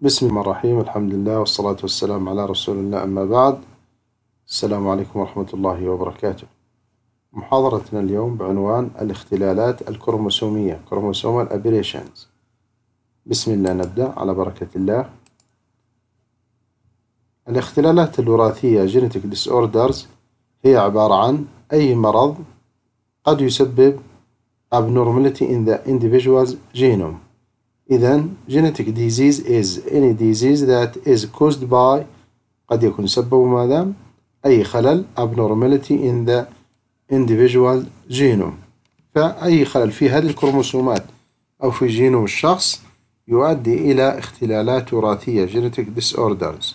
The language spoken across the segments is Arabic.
بسم الله الرحمن الرحيم الحمد لله والصلاة والسلام على رسول الله أما بعد السلام عليكم ورحمة الله وبركاته محاضرتنا اليوم بعنوان الاختلالات الكروموسومية كروموسومال Aberrations بسم الله نبدأ على بركة الله الاختلالات الوراثية Genetic Disorders هي عبارة عن أي مرض قد يسبب abnormality in the individual's genome إذا genetic disease is any disease that is caused by قد يكون سبب ماذا؟ أي خلل abnormality in the individual genome فأي خلل في هذه الكروموسومات أو في جينوم الشخص يؤدي إلى اختلالات وراثية genetic disorders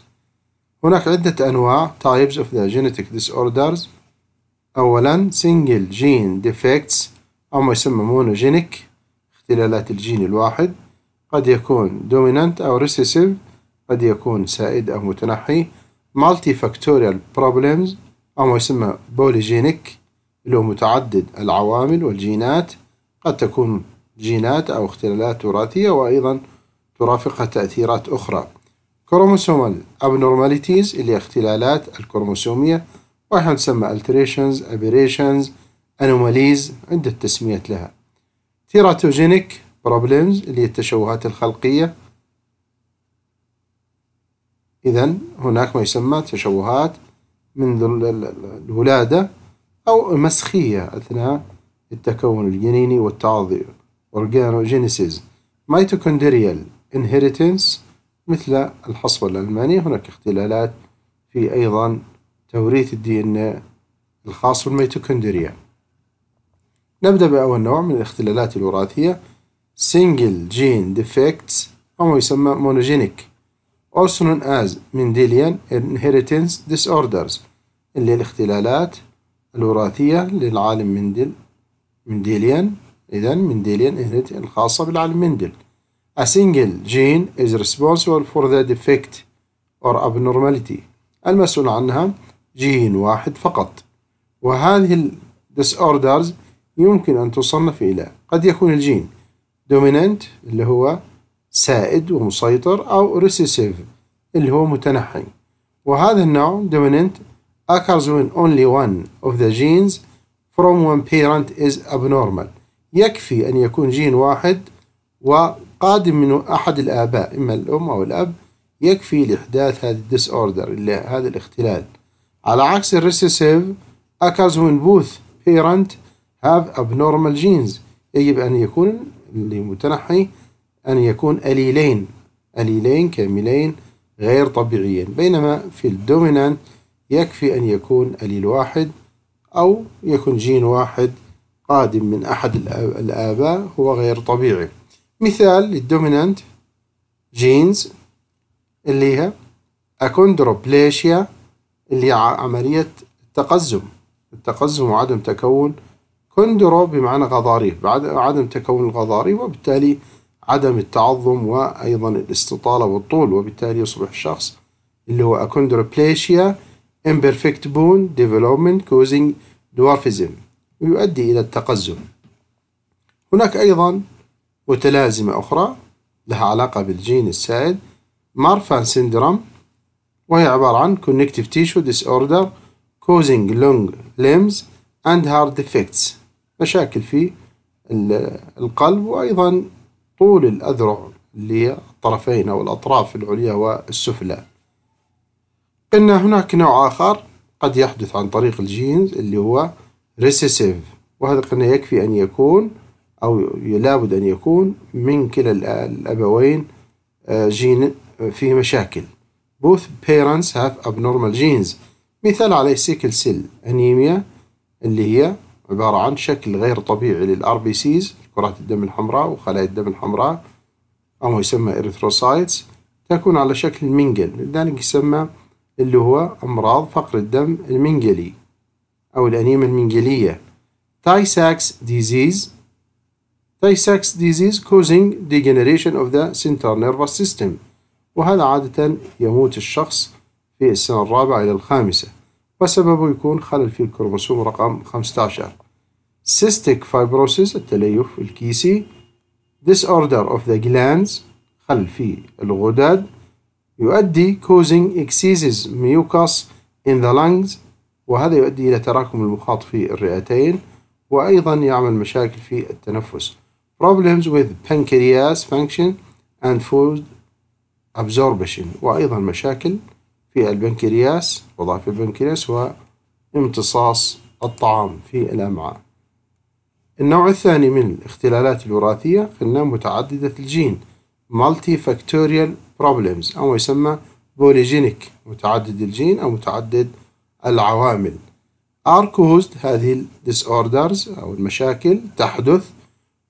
هناك عدة أنواع types of the genetic disorders أولا single gene defects أو ما يسمى monogenic اختلالات الجين الواحد قد يكون دومينانت أو ريسيسيف قد يكون سائد أو متنحي مالتي فاكتوريال بروبلمز أو ما يسمى بوليجينيك اللي هو متعدد العوامل والجينات قد تكون جينات أو اختلالات وراثية وأيضا ترافقها تأثيرات أخرى كروموسومال abnormalities اللي اختلالات الكروموسومية وأحيانا تسمى alterations, aberrations, anomalies عدة تسميات لها تيراتوجينيك problems اللي هي التشوهات الخلقية إذا هناك ما يسمى تشوهات منذ الولادة أو مسخية أثناء التكون الجنيني والتعاضي organogenesis mitochondrial inheritance مثل الحصوة الألمانية هناك اختلالات في أيضا توريث الدي ان الخاص بالميتوكوندريا نبدأ بأول نوع من الاختلالات الوراثية single gene defects أو ما يسمى monogenic also known as Mendelian inheritance disorders اللي هي الاختلالات الوراثية للعالم مندل منديليان إذا منديليان الخاصة بالعالم مندل A single gene is responsible for the defect or abnormality المسؤول عنها جين واحد فقط وهذه disorders يمكن أن تصنف إلى قد يكون الجين dominant اللي هو سائد ومسيطر أو ريسيسيف اللي هو متنحي وهذا النوع dominant occurs when only one of the genes from one parent is abnormal يكفي أن يكون جين واحد وقادم من أحد الآباء إما الأم أو الأب يكفي لإحداث هذا اللي هذا الاختلال على عكس الريسيسيف occurs when both parent have abnormal genes يجب أن يكون للمتنحي أن يكون أليلين أليلين كاملين غير طبيعيين بينما في الدومينانت يكفي أن يكون أليل واحد أو يكون جين واحد قادم من أحد الآباء هو غير طبيعي مثال للدومينانت جينز اللي هي أكوندروبليشيا اللي عملية التقزم التقزم وعدم تكون كوندرو بمعنى غضاريف عدم تكون الغضاريف وبالتالي عدم التعظم وأيضا الاستطالة والطول وبالتالي يصبح الشخص اللي هو أكوندروبليشيا imperfect bone development causing dwarfism ويؤدي إلى التقزم هناك أيضا متلازمة أخرى لها علاقة بالجين السائد مارفان سيندروم وهي عبارة عن connective tissue disorder causing long limbs and heart defects مشاكل في القلب وأيضا طول الأذرع للطرفين أو الأطراف العليا والسفلى إن هناك نوع آخر قد يحدث عن طريق الجينز اللي هو ريسيسيف وهذا قلنا يكفي أن يكون أو لابد أن يكون من كلا الأبوين آه، جين فيه مشاكل both parents have abnormal genes مثال عليه سيكل سيل أنيميا اللي هي عبارة عن شكل غير طبيعي للار بي سيز كرات الدم الحمراء وخلايا الدم الحمراء أو ما يسمى إريثروسايتس تكون على شكل منجل لذلك يسمى اللي هو أمراض فقر الدم المنجلي أو الأنيمة المنجلية تاي ساكس ديزيز تاي ساكس ديزيز causing degeneration of the central nervous system وهذا عادة يموت الشخص في السنة الرابعة إلى الخامسة وسببه يكون خلل في الكروموسوم رقم 15 cystic fibrosis التليف الكيسي disorder of the glands خل في الغدد يؤدي causing excesses mucus in the lungs وهذا يؤدي إلى تراكم المخاط في الرئتين وأيضا يعمل مشاكل في التنفس problems with pancreas function and food absorption وأيضا مشاكل في البنكرياس وضعف البنكرياس وامتصاص الطعام في الأمعاء النوع الثاني من الاختلالات الوراثية قلنا متعددة الجين مالتي فاكتوريال بروبلمز أو ما يسمى بوليجينيك متعدد الجين أو متعدد العوامل are caused هذه ال disorders أو المشاكل تحدث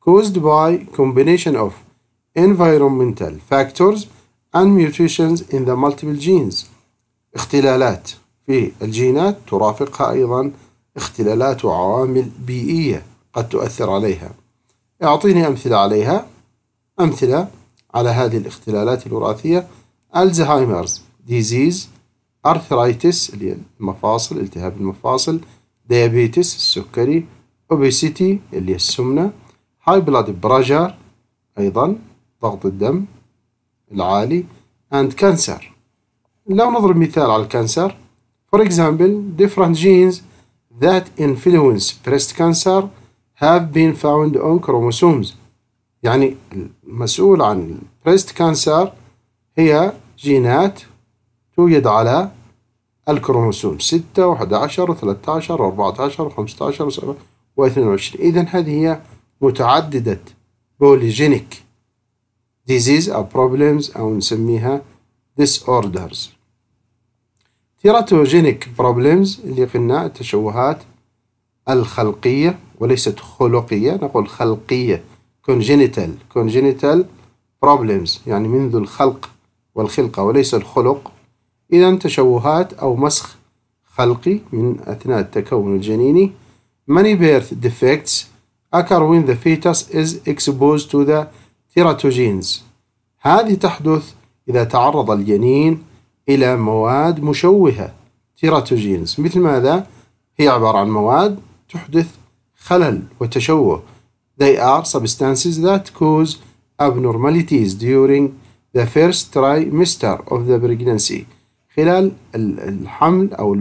caused by combination of environmental factors and mutations in the multiple genes اختلالات في الجينات ترافقها أيضا اختلالات وعوامل بيئية قد تؤثر عليها أعطيني أمثلة عليها أمثلة على هذه الاختلالات الوراثية الزهايمرز ديزيز أرثرايتس اللي هي المفاصل التهاب المفاصل ديابيتس السكري أوبيسيتي اللي هي السمنة هاي بلاد بريشر أيضا ضغط الدم العالي and كانسر لو نضرب مثال على الكانسر for example different genes that influence breast cancer have been found on chromosomes يعني المسؤول عن breast cancer هي جينات توجد على الكروموسوم 6 و11 و13 و14 و15 و22 إذا هذه هي متعددة بوليجينيك disease أو problems أو نسميها disorders تيراتوجينيك بروبلمز اللي قلنا التشوهات الخلقية وليست خلقية نقول خلقية congenital congenital problems يعني منذ الخلق والخلقة وليس الخلق إذا تشوهات أو مسخ خلقي من أثناء التكون الجنيني many birth defects occur when the fetus is exposed to the teratogens هذه تحدث إذا تعرض الجنين إلى مواد مشوهة تيراتوجينز مثل ماذا؟ هي عبارة عن مواد تحدث خلل وتشوه. They are substances that cause abnormalities during the first trimester of the pregnancy. خلال الحمل أو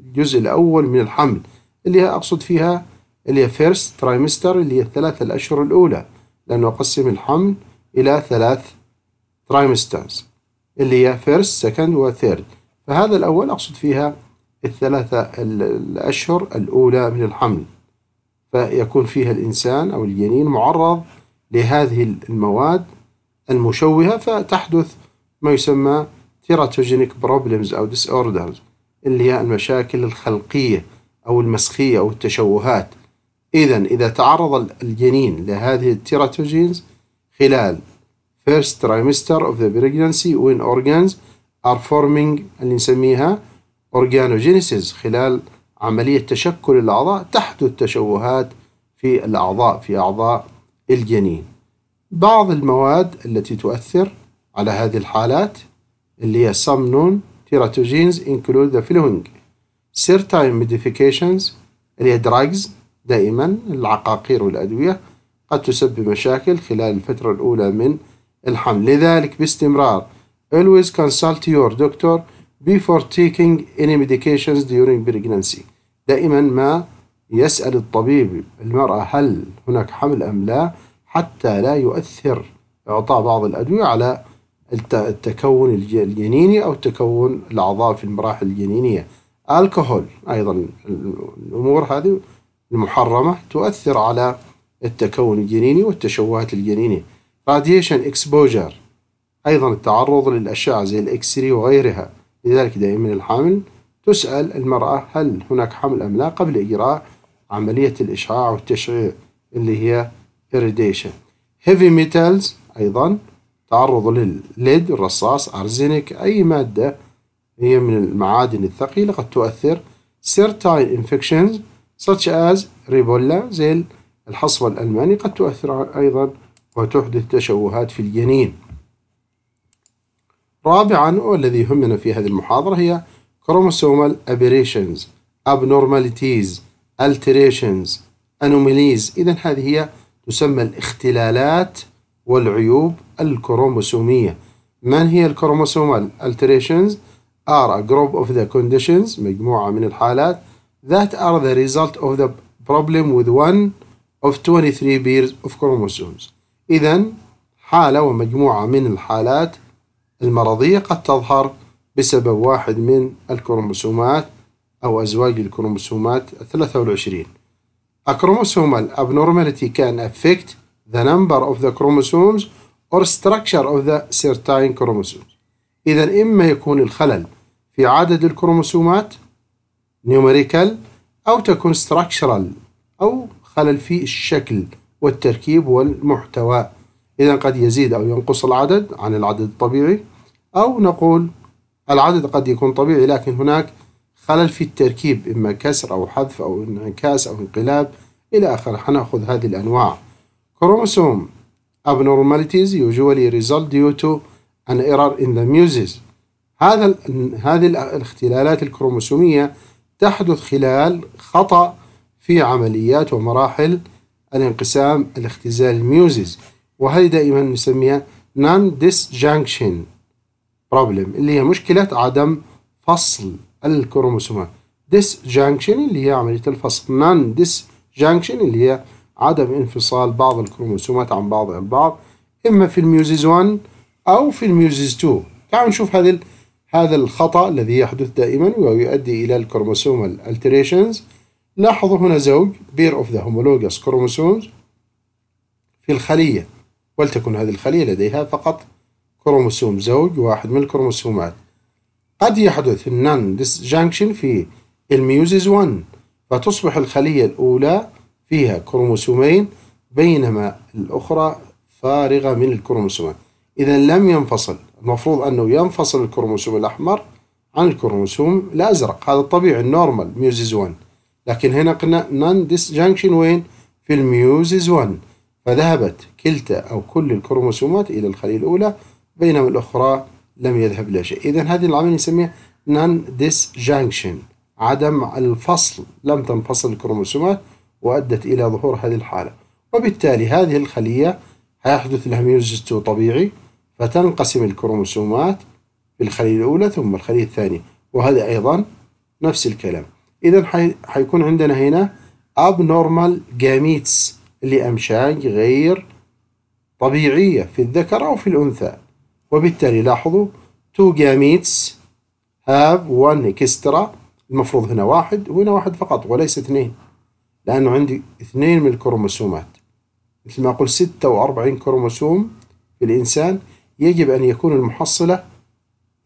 الجزء الأول من الحمل اللي هي أقصد فيها اللي هي first trimester اللي هي الثلاثة الأشهر الأولى لأنه أقسم الحمل إلى ثلاث trimesters اللي هي first, second و third فهذا الأول أقصد فيها الثلاثة الأشهر الأولى من الحمل فيكون فيها الإنسان أو الجنين معرض لهذه المواد المشوهة فتحدث ما يسمى تيراتوجينيك بروبلمز أو ديس أوردرز اللي هي المشاكل الخلقية أو المسخية أو التشوهات إذا إذا تعرض الجنين لهذه التيراتوجينز خلال first trimester of the pregnancy when organs are forming اللي نسميها organogenesis خلال عملية تشكل الأعضاء تحدث تشوهات في الأعضاء في أعضاء الجنين بعض المواد التي تؤثر على هذه الحالات اللي هي some non-teratogens include the following certain modifications اللي هي drugs دائما العقاقير والأدوية قد تسبب مشاكل خلال الفترة الأولى من الحمل لذلك باستمرار always consult your doctor before taking any medications during pregnancy دائما ما يسأل الطبيب المرأة هل هناك حمل أم لا حتى لا يؤثر إعطاء بعض الأدوية على التكون الجنيني أو تكون الأعضاء في المراحل الجنينية الكحول أيضا الأمور هذه المحرمة تؤثر على التكون الجنيني والتشوهات الجنينية راديشن اكسبوجر أيضا التعرض للأشعة زي الإكسري وغيرها لذلك دائما الحامل تسأل المرأة هل هناك حمل أم لا قبل إجراء عملية الإشعاع والتشعيع اللي هي irradiation heavy metals أيضا تعرض للليد الرصاص أرزينيك أي مادة هي من المعادن الثقيلة قد تؤثر certain infections such as ريبولا زي الحصوة الألماني قد تؤثر أيضا وتحدث تشوهات في الجنين رابعا والذي يهمنا في هذه المحاضرة هي chromosomal aberrations abnormalities alterations anomalies إذا هذه هي تسمى الاختلالات والعيوب الكروموسومية من هي الكروموسومال alterations are a group of the conditions مجموعة من الحالات that are the result of the problem with one of 23 pairs of chromosomes إذا حالة ومجموعة من الحالات المرضية قد تظهر بسبب واحد من الكروموسومات أو أزواج الكروموسومات 23 A chromosomal abnormality can affect the number of the chromosomes or structure of the certain chromosomes إذا إما يكون الخلل في عدد الكروموسومات numerical أو تكون structural أو خلل في الشكل والتركيب والمحتوى إذا قد يزيد أو ينقص العدد عن العدد الطبيعي أو نقول العدد قد يكون طبيعي لكن هناك خلل في التركيب إما كسر أو حذف أو انعكاس أو انقلاب إلى آخره حنأخذ هذه الأنواع كروموسوم abnormalities usually result due to an error in the muses هذا هذه الاختلالات الكروموسومية تحدث خلال خطأ في عمليات ومراحل الانقسام الاختزال الميوزيز وهذه دائما نسميها نان ديسجانكشن بروبلم اللي هي مشكلة عدم فصل الكروموسومات ديسجانكشن اللي هي عملية الفصل نان ديسجانكشن اللي هي عدم انفصال بعض الكروموسومات عن بعض البعض إما في الميوزيز 1 أو في الميوزيز 2 تعالوا نشوف هذا هذا الخطأ الذي يحدث دائما ويؤدي إلى الكروموسومال الالتريشنز لاحظوا هنا زوج بير اوف ذا هومولوجس كروموسومز في الخلية ولتكن هذه الخلية لديها فقط كروموسوم زوج واحد من الكروموسومات قد يحدث النون ديسجانكشن في الميوزيز 1 فتصبح الخلية الأولى فيها كروموسومين بينما الأخرى فارغة من الكروموسومات إذا لم ينفصل المفروض أنه ينفصل الكروموسوم الأحمر عن الكروموسوم الأزرق هذا الطبيعي النورمال ميوزيز 1 لكن هنا قلنا نون ديسجانكشن وين في الميوزيز 1 فذهبت كلتا أو كل الكروموسومات إلى الخلية الأولى بينما الأخرى لم يذهب لها شيء إذا هذه العملية نسميها نون جانكشن عدم الفصل لم تنفصل الكروموسومات وأدت إلى ظهور هذه الحالة وبالتالي هذه الخلية هيحدث لها ميوزيس طبيعي فتنقسم الكروموسومات في الخلية الأولى ثم الخلية الثانية وهذا أيضا نفس الكلام إذا حيكون عندنا هنا abnormal gametes لأمشاج غير طبيعية في الذكر أو في الأنثى وبالتالي لاحظوا two gametes have one extra المفروض هنا واحد وهنا واحد فقط وليس اثنين لأنه عندي اثنين من الكروموسومات مثل ما أقول 46 كروموسوم في الإنسان يجب أن يكون المحصلة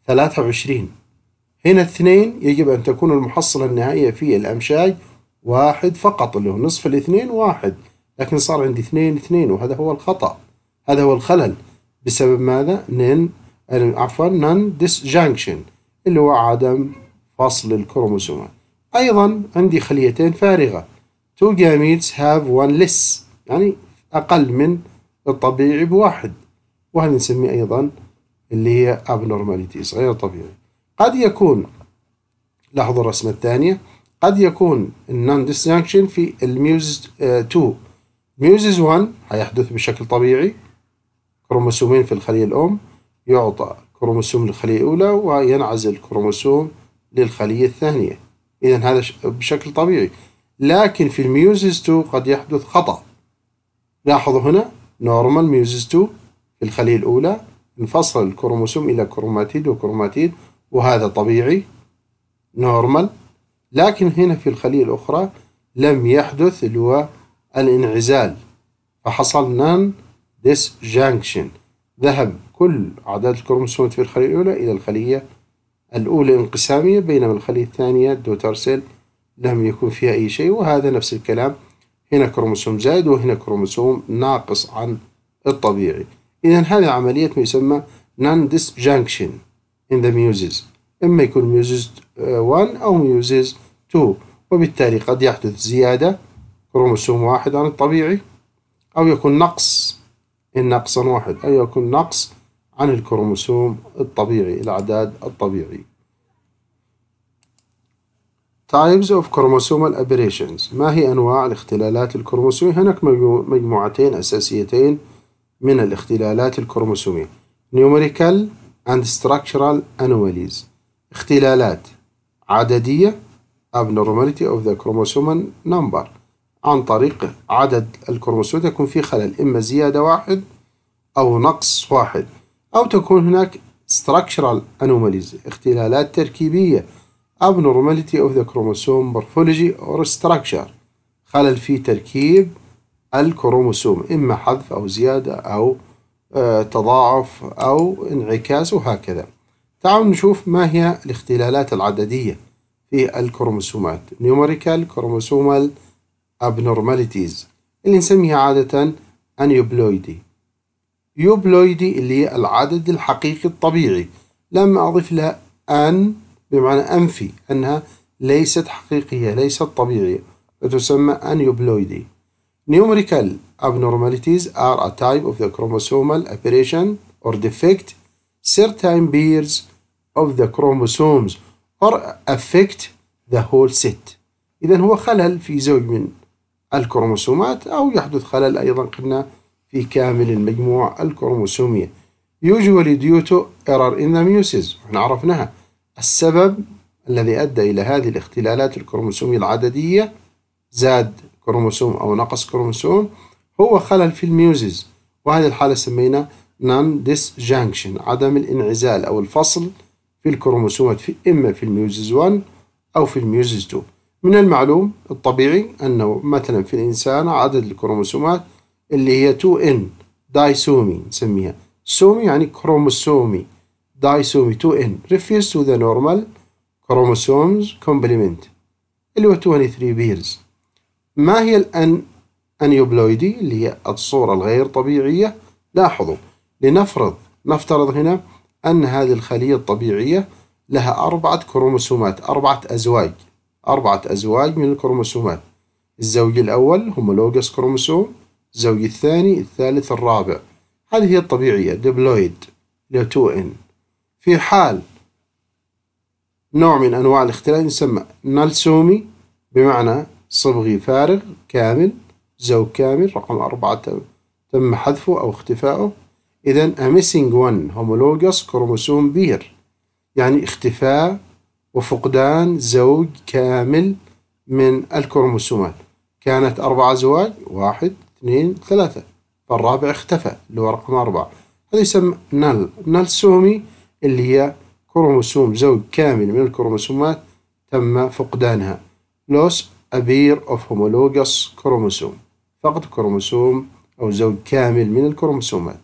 23 هنا اثنين يجب أن تكون المحصلة النهائية في الأمشاج واحد فقط اللي هو نصف الاثنين واحد لكن صار عندي اثنين اثنين وهذا هو الخطأ هذا هو الخلل بسبب ماذا؟ نن عفوا نن ديسجانكشن اللي هو عدم فصل الكروموسومات أيضا عندي خليتين فارغة تو جاميتس هاف وان ليس يعني أقل من الطبيعي بواحد وهذا نسميه أيضا اللي هي ابنورماليتيز غير طبيعي قد يكون لاحظوا الرسمة الثانية قد يكون النون ديسجانكشن في الميوز 2 آه، ميوزيز 1 هيحدث بشكل طبيعي كروموسومين في الخلية الأم يعطى كروموسوم للخلية الأولى وينعزل كروموسوم للخلية الثانية إذا هذا بشكل طبيعي لكن في الميوزيز 2 قد يحدث خطأ لاحظوا هنا نورمال ميوزيز 2 في الخلية الأولى انفصل الكروموسوم إلى كروماتيد وكروماتيد وهذا طبيعي نورمال لكن هنا في الخلية الأخرى لم يحدث اللي هو الانعزال فحصل نان ديس جانكشن ذهب كل أعداد الكروموسومات في الخلية الأولى إلى الخلية الأولى انقسامية بينما الخلية الثانية الدوتر سيل لم يكن فيها أي شيء وهذا نفس الكلام هنا كروموسوم زائد وهنا كروموسوم ناقص عن الطبيعي إذا هذه عملية ما يسمى نان ديس جانكشن إن ذا ميوزز إما يكون ميوزز 1 آه، أو ميوزز 2 وبالتالي قد يحدث زيادة كروموسوم واحد عن يعني الطبيعي أو يكون نقص إن نقصا واحد أو يكون نقص عن الكروموسوم الطبيعي الأعداد الطبيعي Types of chromosomal aberrations ما هي أنواع الاختلالات الكروموسومية؟ هناك مجموعتين أساسيتين من الاختلالات الكروموسومية numerical and structural anomalies اختلالات عددية abnormality of the chromosomal number عن طريق عدد الكروموسومات يكون في خلل إما زيادة واحد أو نقص واحد أو تكون هناك structural anomalies اختلالات تركيبية abnormality of the chromosome morphology or structure خلل في تركيب الكروموسوم إما حذف أو زيادة أو آه، تضاعف أو انعكاس وهكذا تعالوا نشوف ما هي الاختلالات العددية في الكروموسومات numerical chromosomal abnormalities اللي نسميها عادة انيوبلويدي يوبلويدي اللي هي العدد الحقيقي الطبيعي لما أضيف لها أن بمعنى أنفي أنها ليست حقيقية ليست طبيعية فتسمى أنيوبلويدي Numerical abnormalities are a type of the chromosomal aberration or defect certain pairs of the chromosomes or affect the whole set إذا هو خلل في زوج من الكروموسومات أو يحدث خلل أيضا قلنا في كامل المجموعة الكروموسومية usually due to error in the meiosis احنا عرفناها السبب الذي أدى إلى هذه الاختلالات الكروموسومية العددية زاد كروموسوم أو نقص كروموسوم هو خلل في الميوزيز وهذه الحالة سمينا non disjunction عدم الانعزال أو الفصل في الكروموسومات في إما في الميوزيز 1 أو في الميوزيز 2 من المعلوم الطبيعي أنه مثلا في الإنسان عدد الكروموسومات اللي هي 2N دايسومي نسميها سومي يعني كروموسومي دايسومي 2N refers to the normal chromosomes complement اللي هو 23 بيرز ما هي الأن أنيوبلويدي اللي هي الصورة الغير طبيعية لاحظوا لنفرض نفترض هنا أن هذه الخلية الطبيعية لها أربعة كروموسومات أربعة أزواج أربعة أزواج من الكروموسومات الزوج الأول هومولوجس كروموسوم الزوج الثاني الثالث الرابع هذه هي الطبيعية ديبلويد ل إن في حال نوع من أنواع الاختلال يسمى نالسومي بمعنى صبغي فارغ كامل زوج كامل رقم أربعة تم حذفه أو اختفائه إذا a missing one homologous chromosome بير يعني اختفاء وفقدان زوج كامل من الكروموسومات كانت أربعة أزواج واحد اثنين ثلاثة فالرابع اختفى اللي هو رقم أربعة هذا يسمى نل نل سومي اللي هي كروموسوم زوج كامل من الكروموسومات تم فقدانها لوس أبير أوف هومولوجس كروموسوم فقد كروموسوم أو زوج كامل من الكروموسومات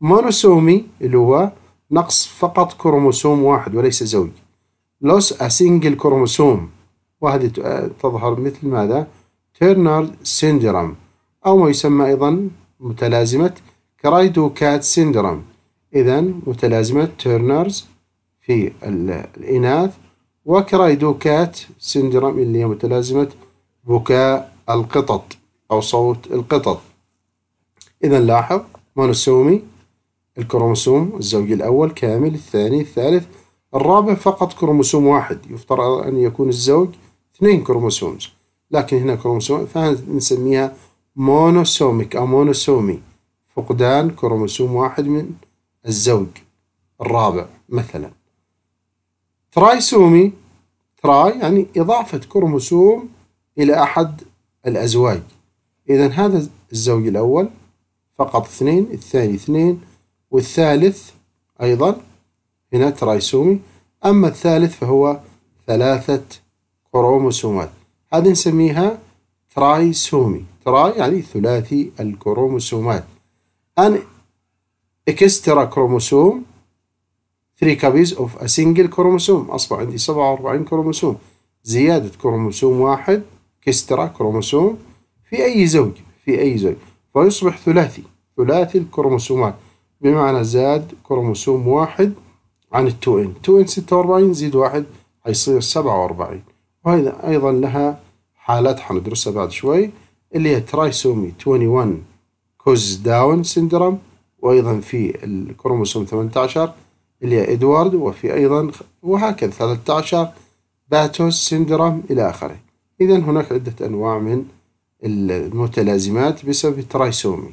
مونوسومي اللي هو نقص فقط كروموسوم واحد وليس زوج لوس أسنجل كروموسوم وهذه آه، تظهر مثل ماذا؟ تيرنر سيندروم أو ما يسمى أيضا متلازمة كرايدو كات سيندروم إذا متلازمة تيرنرز في الإناث وكرايدو كات سيندروم اللي هي متلازمة بكاء القطط أو صوت القطط إذا لاحظ مونوسومي الكروموسوم الزوجي الأول كامل الثاني الثالث الرابع فقط كروموسوم واحد يفترض أن يكون الزوج اثنين كروموسومز لكن هنا كروموسوم فنسميها مونوسوميك أو مونوسومي فقدان كروموسوم واحد من الزوج الرابع مثلا ترايسومي تراي يعني إضافة كروموسوم إلى أحد الأزواج إذا هذا الزوج الأول فقط اثنين الثاني اثنين والثالث أيضا من الترايسومي أما الثالث فهو ثلاثة كروموسومات هذه نسميها ترايسومي تراي يعني ثلاثي الكروموسومات أن اكسترا كروموسوم 3 كابيز أوف a single كروموسوم أصبح عندي 47 كروموسوم زيادة كروموسوم واحد اكسترا كروموسوم في أي زوج في أي زوج فيصبح ثلاثي ثلاثي الكروموسومات بمعنى زاد كروموسوم واحد عن ال 2n 2n 46 زيد واحد حيصير 47 وهذا أيضا لها حالات حندرسها بعد شوي اللي هي ترايسومي 21 كوز داون سندروم وأيضا في الكروموسوم 18 اللي هي إدوارد وفي أيضا وهكذا 13 باتوس سندروم إلى آخره إذا هناك عدة أنواع من المتلازمات بسبب ترايسومي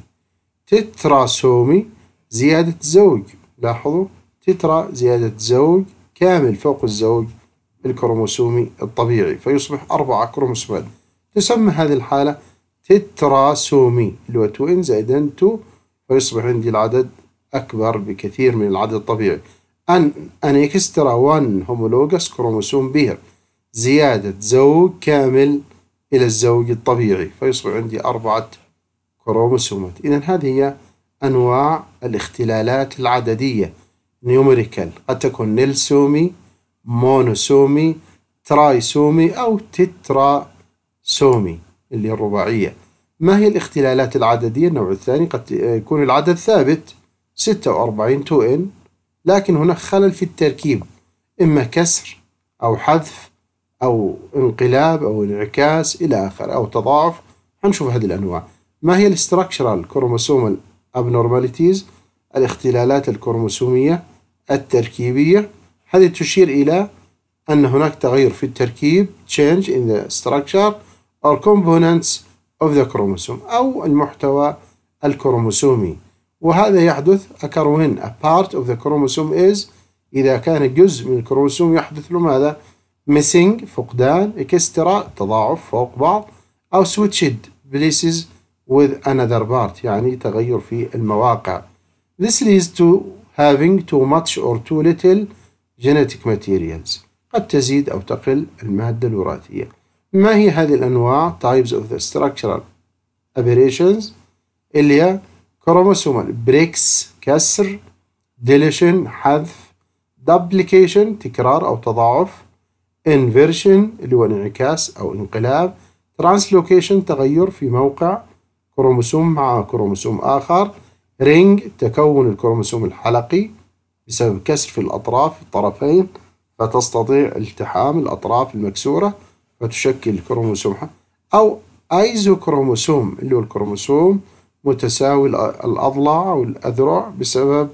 تتراسومي زيادة زوج لاحظوا تترا زيادة زوج كامل فوق الزوج الكروموسومي الطبيعي فيصبح أربعة كروموسومات تسمى هذه الحالة تتراسومي اللي هو 2 زائد ان 2 فيصبح عندي العدد أكبر بكثير من العدد الطبيعي أن أن إكسترا 1 هومولوجس كروموسوم بير زيادة زوج كامل إلى الزوج الطبيعي فيصبح عندي أربعة كروموسومات إذا هذه هي أنواع الاختلالات العددية نيوميريكال قد تكون نيلسومي مونوسومي ترايسومي أو تتراسومي اللي الرباعية ما هي الاختلالات العددية النوع الثاني قد يكون العدد ثابت 46 2 إن لكن هناك خلل في التركيب إما كسر أو حذف أو انقلاب أو انعكاس إلى آخر أو تضاعف هنشوف هذه الأنواع ما هي الاستراكشرال كروموسومال أبنورماليتيز الاختلالات الكروموسومية التركيبية هذه تشير إلى أن هناك تغير في التركيب change in the structure or components of the chromosome أو المحتوى الكروموسومي وهذا يحدث occur when a part of the chromosome is إذا كان جزء من الكروموسوم يحدث له ماذا missing فقدان اكسترا تضاعف فوق بعض أو switched places with another part يعني تغير في المواقع This leads to having too much or too little genetic materials قد تزيد أو تقل المادة الوراثية ما هي هذه الأنواع types of the structural aberrations اللي هي كروموسومال بريكس كسر deletion حذف duplication تكرار أو تضاعف inversion اللي هو انعكاس أو انقلاب translocation تغير في موقع كروموسوم مع كروموسوم آخر رينج تكون الكروموسوم الحلقي بسبب كسر في الأطراف الطرفين فتستطيع التحام الأطراف المكسورة فتشكل كروموسوم أو أيزو كروموسوم اللي هو الكروموسوم متساوي الأضلاع والأذرع بسبب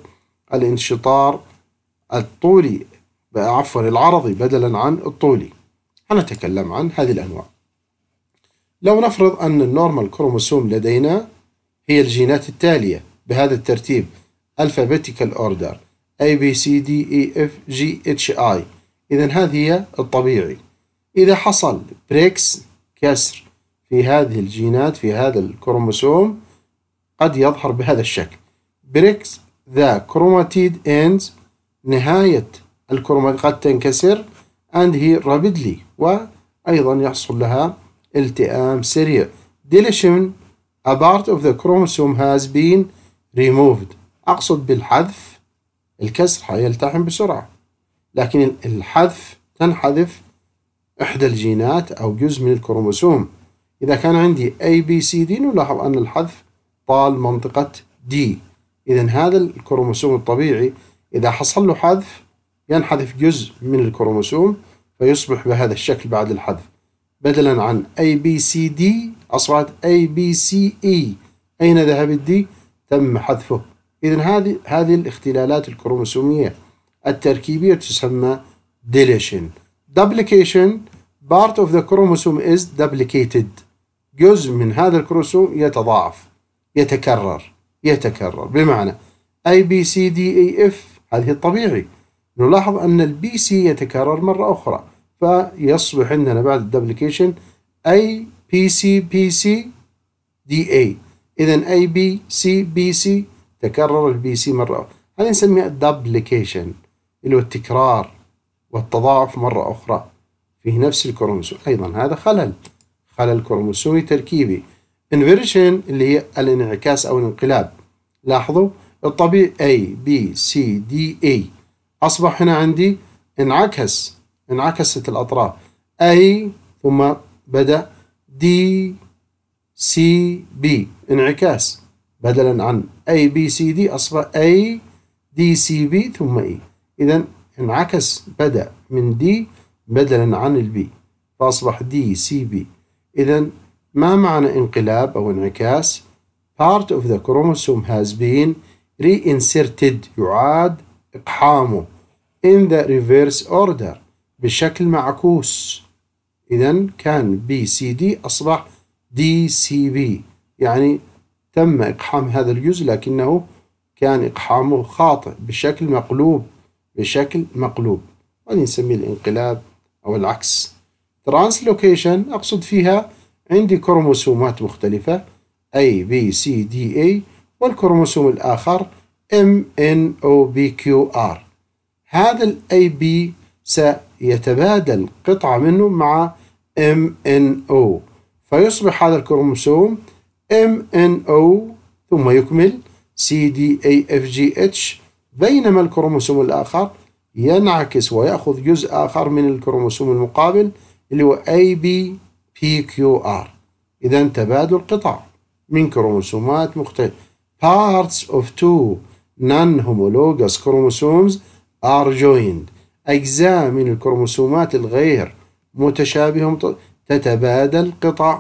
الانشطار الطولي عفوا العرضي بدلا عن الطولي هنتكلم عن هذه الأنواع لو نفرض أن النورمال كروموسوم لدينا هي الجينات التالية بهذا الترتيب alphabetical order A B C D E F G H I إذا هذه هي الطبيعي إذا حصل بريكس كسر في هذه الجينات في هذا الكروموسوم قد يظهر بهذا الشكل بريكس ذا كروماتيد ends نهاية الكرومات قد تنكسر and هي rapidly وأيضا يحصل لها التئام سريع deletion a part of the chromosome has been removed أقصد بالحذف الكسر حيلتحم بسرعة لكن الحذف تنحذف إحدى الجينات أو جزء من الكروموسوم إذا كان عندي A B C D نلاحظ أن الحذف طال منطقة D إذا هذا الكروموسوم الطبيعي إذا حصل له حذف ينحذف جزء من الكروموسوم فيصبح بهذا الشكل بعد الحذف بدلا عن A B C D أصبحت A B C E أين ذهب D؟ تم حذفه إذا هذه هذه الاختلالات الكروموسومية التركيبية تسمى deletion duplication part of the chromosome is duplicated جزء من هذا الكروموسوم يتضاعف يتكرر يتكرر بمعنى اي بي سي دي اي اف هذه الطبيعي نلاحظ ان البي سي يتكرر مره اخرى فيصبح عندنا بعد الدبليكيشن اي بي سي بي سي دي اي إذا أي بي سي بي سي تكرر البي سي مرة أخرى هذا نسميها الدبليكيشن اللي هو التكرار والتضاعف مرة أخرى في نفس الكروموسوم أيضا هذا خلل خلل كروموسومي تركيبي انفيرشن اللي هي الانعكاس أو الانقلاب لاحظوا الطبيعي A B C D A أصبح هنا عندي انعكس انعكست الأطراف A ثم بدأ D سي بي انعكاس بدلا عن اي بي سي دي اصبح اي دي سي بي ثم اي e. اذا انعكس بدا من دي بدلا عن البي فاصبح دي سي بي اذا ما معنى انقلاب او انعكاس part of the chromosome has been reinserted يعاد إقحامه in the reverse order بشكل معكوس إذا كان بي سي دي أصبح دي سي بي يعني تم إقحام هذا الجزء لكنه كان إقحامه خاطئ بشكل مقلوب بشكل مقلوب ونسميه الانقلاب أو العكس ترانسلوكيشن أقصد فيها عندي كروموسومات مختلفة A B C D A والكروموسوم الآخر M N O B Q R هذا ال A B سيتبادل قطعة منه مع M N O فيصبح هذا الكروموسوم MNO ثم يكمل CDAFGH بينما الكروموسوم الآخر ينعكس ويأخذ جزء آخر من الكروموسوم المقابل اللي هو ABPQR إذا تبادل قطع من كروموسومات مختلفة parts of two non-homologous chromosomes are joined أجزاء من الكروموسومات الغير متشابهة تتبادل قطع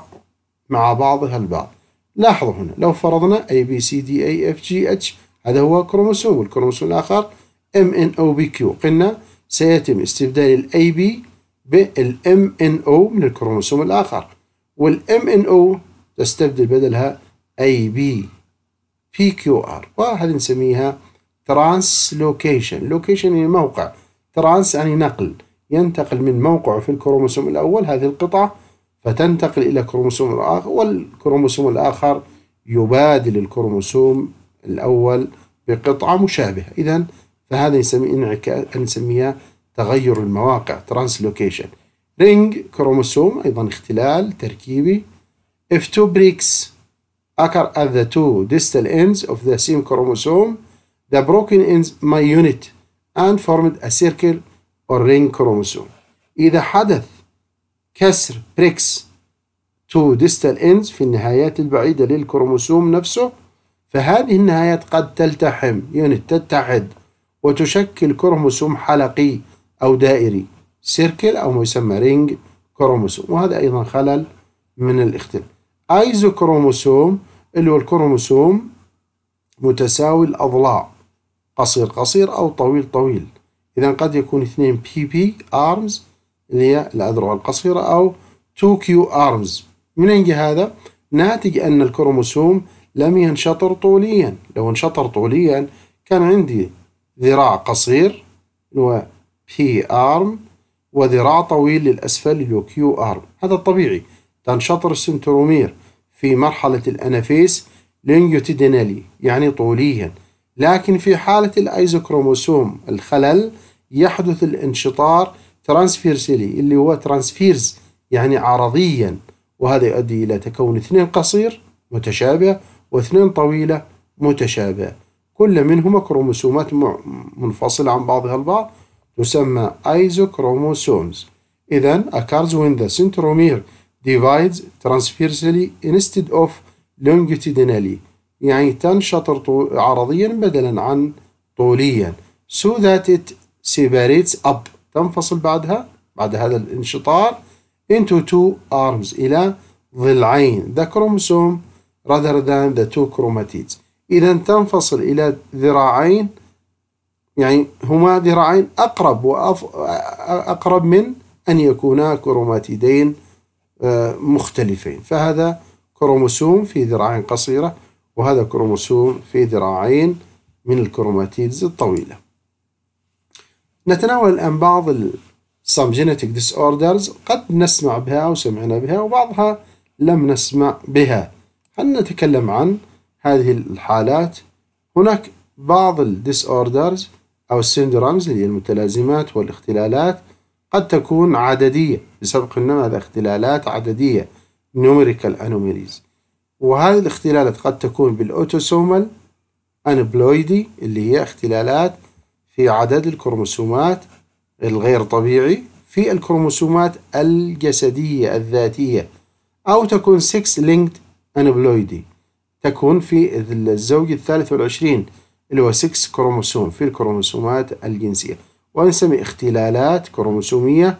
مع بعضها البعض لاحظوا هنا لو فرضنا A B C D A e, F G H هذا هو كروموسوم والكروموسوم الآخر M N O B Q قلنا سيتم استبدال ال بي بالام ان او من الكروموسوم الآخر والام ان او تستبدل بدلها اي بي بي كيو ار وهذه نسميها ترانسلوكيشن لوكيشن يعني موقع ترانس يعني نقل ينتقل من موقعه في الكروموسوم الأول هذه القطعة فتنتقل إلى كروموسوم الآخر والكروموسوم الآخر يبادل الكروموسوم الأول بقطعة مشابهة إذا فهذا نسميه انعكاس تغير المواقع ترانسلوكيشن رينج كروموسوم أيضا اختلال تركيبي if two breaks occur at the two distal ends of the same chromosome the broken ends may unit and formed a circle الرينج كروموسوم إذا حدث كسر بريكس تو ديستال اندز في النهايات البعيدة للكروموسوم نفسه فهذه النهايات قد تلتحم يعني تتحد وتشكل كروموسوم حلقي أو دائري سيركل أو ما يسمى رينج كروموسوم وهذا أيضا خلل من الاختلاف ايزو كروموسوم اللي هو الكروموسوم متساوي الأضلاع قصير قصير أو طويل طويل إذا قد يكون اثنين بي بي أرمز اللي هي الأذرع القصيرة أو 2 كيو أرمز من جه هذا؟ ناتج أن الكروموسوم لم ينشطر طوليا لو انشطر طوليا كان عندي ذراع قصير هو بي أرم وذراع طويل للأسفل اللي هو كيو أرم هذا الطبيعي تنشطر السنترومير في مرحلة الأنافيس لينجوتيدينالي يعني طوليا لكن في حالة الأيزوكروموسوم الخلل يحدث الانشطار ترانسفيرسيلي اللي هو ترانسفيرز يعني عرضيا وهذا يؤدي إلى تكون اثنين قصير متشابه واثنين طويلة متشابه كل منهما كروموسومات منفصلة عن بعضها البعض تسمى ايزوكروموسومز إذا occurs when the centromere divides transversely instead of longitudinally يعني تنشطر عرضيا بدلا عن طوليا so that it سيباريتس أب تنفصل بعدها بعد هذا الانشطار into two arms إلى ضلعين the chromosome rather than the two chromatids إذا تنفصل إلى ذراعين يعني هما ذراعين أقرب وأف... أقرب من أن يكونا كروماتيدين آه، مختلفين فهذا كروموسوم في ذراعين قصيرة وهذا كروموسوم في ذراعين من الكروماتيدز الطويله نتناول الآن بعض الـ some genetic disorders قد نسمع بها أو سمعنا بها وبعضها لم نسمع بها هل نتكلم عن هذه الحالات هناك بعض الـ disorders أو syndromes اللي هي المتلازمات والاختلالات قد تكون عددية بسبب قلنا اختلالات عددية numerical anomalies وهذه الاختلالات قد تكون بالأوتوسومال انبلويدي اللي هي اختلالات في عدد الكروموسومات الغير طبيعي في الكروموسومات الجسدية الذاتية أو تكون 6 linked aneuploidy تكون في الزوج الثالث والعشرين اللي هو 6 كروموسوم في الكروموسومات الجنسية ونسمي اختلالات كروموسومية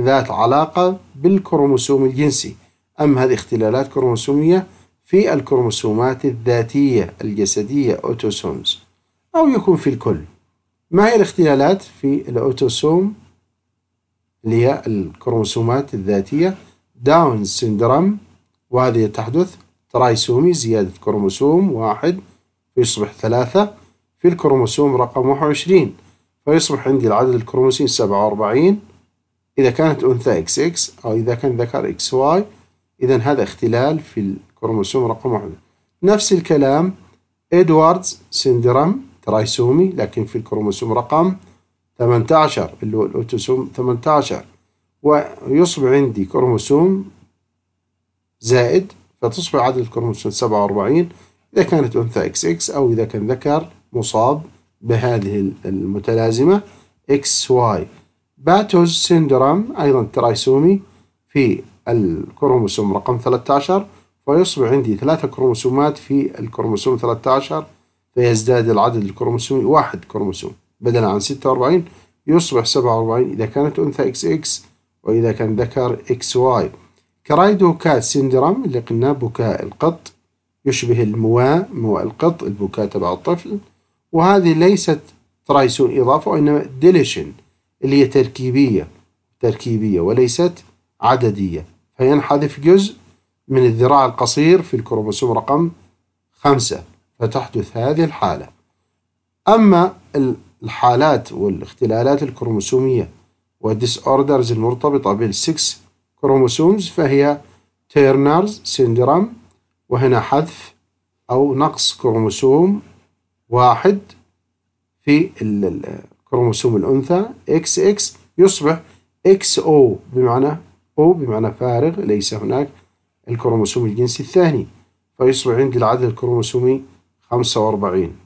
ذات علاقة بالكروموسوم الجنسي أما هذه اختلالات كروموسومية في الكروموسومات الذاتية الجسدية أوتوسومز أو يكون في الكل ما هي الاختلالات في الأوتوسوم اللي هي الكروموسومات الذاتية داون سيندروم وهذه تحدث ترايسومي زيادة كروموسوم واحد فيصبح ثلاثة في الكروموسوم رقم 21 فيصبح عندي العدد الكروموسين 47 إذا كانت أنثى XX أو إذا كان ذكر XY إذا هذا اختلال في الكروموسوم رقم واحد نفس الكلام إدواردز سيندروم ترايسومي لكن في الكروموسوم رقم 18 اللي هو الاوتوسوم 18 ويصبح عندي كروموسوم زائد فتصبح عدد الكروموسوم 47 إذا كانت أنثى إكس إكس أو إذا كان ذكر مصاب بهذه المتلازمة إكس واي باتوز سيندروم أيضا ترايسومي في الكروموسوم رقم 13 فيصبح عندي ثلاثة كروموسومات في الكروموسوم 13 فيزداد العدد الكروموسومي واحد كروموسوم بدلا عن 46 يصبح 47 إذا كانت أنثى XX وإذا كان ذكر XY كرايدو كات سيندروم اللي قلنا بكاء القط يشبه المواء مواء القط البكاء تبع الطفل وهذه ليست ترايسون إضافة وإنما ديليشن اللي هي تركيبية تركيبية وليست عددية فينحذف جزء من الذراع القصير في الكروموسوم رقم خمسة فتحدث هذه الحالة أما الحالات والاختلالات الكروموسومية والديس أوردرز المرتبطة بال6 كروموسومز فهي تيرنرز سيندرام وهنا حذف أو نقص كروموسوم واحد في الكروموسوم الأنثى XX يصبح XO بمعنى أو بمعنى فارغ ليس هناك الكروموسوم الجنسي الثاني فيصبح عندي العدد الكروموسومي 45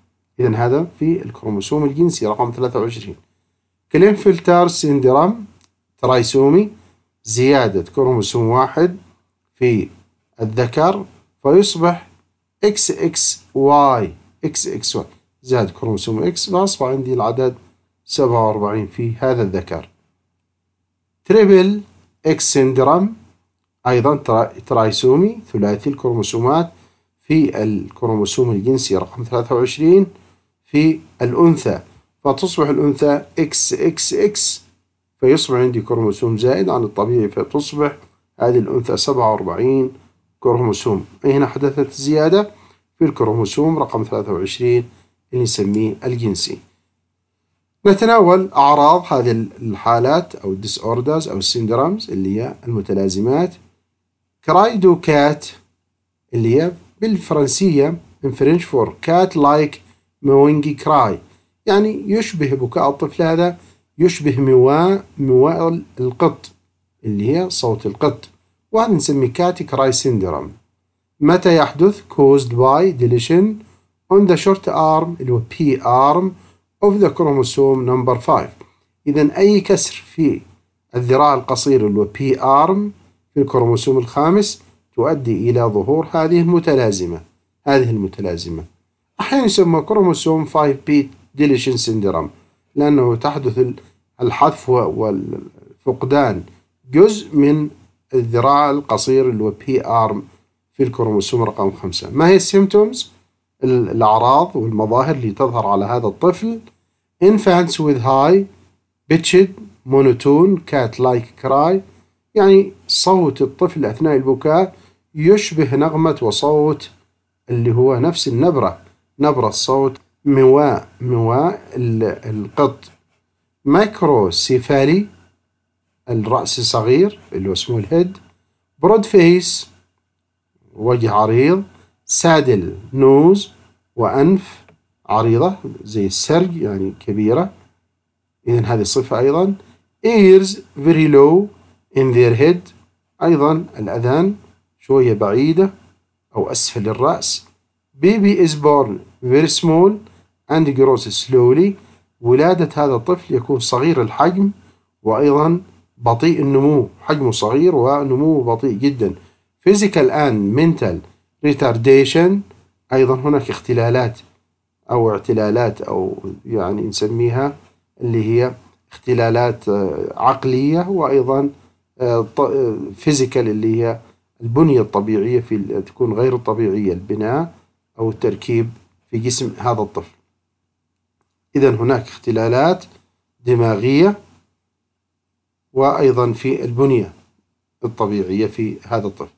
إذا هذا في الكروموسوم الجنسي رقم 23 فلتر سيندرام ترايسومي زيادة كروموسوم واحد في الذكر فيصبح اكس اكس واي اكس اكس واي زاد كروموسوم اكس فأصبح عندي العدد 47 في هذا الذكر تريبل اكس سيندرام أيضا ترايسومي ثلاثي الكروموسومات في الكروموسوم الجنسي رقم 23 في الأنثى فتصبح الأنثى اكس اكس اكس فيصبح عندي كروموسوم زائد عن الطبيعي فتصبح هذه الأنثى 47 كروموسوم هنا حدثت زيادة في الكروموسوم رقم 23 اللي نسميه الجنسي نتناول أعراض هذه الحالات أو الديس أوردرز أو السيندرامز اللي هي المتلازمات كرايدوكات اللي هي بالفرنسية من فرنش فور كات لايك موينجي كراي يعني يشبه بكاء الطفل هذا يشبه مواء مواء القط اللي هي صوت القط وهذا نسميه كات كراي سيندروم متى يحدث caused by deletion on the short arm اللي هو بي arm of the chromosome number 5 إذا أي كسر في الذراع القصير اللي هو بي arm في الكروموسوم الخامس تؤدي إلى ظهور هذه المتلازمة هذه المتلازمة أحيانا يسمى كروموسوم 5 بي ديليشن سيندروم لأنه تحدث الحذف والفقدان جزء من الذراع القصير اللي هو بي ارم في الكروموسوم رقم خمسة ما هي السيمتومز الأعراض والمظاهر اللي تظهر على هذا الطفل infants with high pitched monotone cat like cry يعني صوت الطفل أثناء البكاء يشبه نغمة وصوت اللي هو نفس النبرة نبرة صوت مواء مواء القط ماكروسيفالي الرأس صغير اللي هو اسمه الهيد برود فيس وجه عريض سادل نوز وأنف عريضة زي السرج يعني كبيرة إذا هذه صفة أيضا ears very low in their head أيضا الأذان شوية بعيدة أو أسفل الرأس بيبي إز بورن فيري سمول أند جروس سلولي ولادة هذا الطفل يكون صغير الحجم وأيضا بطيء النمو حجمه صغير ونموه بطيء جدا physical and mental retardation أيضا هناك اختلالات أو اعتلالات أو يعني نسميها اللي هي اختلالات آه، عقلية وأيضا فيزيكال آه، آه، اللي هي البنية الطبيعية في تكون غير الطبيعية البناء أو التركيب في جسم هذا الطفل إذا هناك اختلالات دماغية وأيضا في البنية الطبيعية في هذا الطفل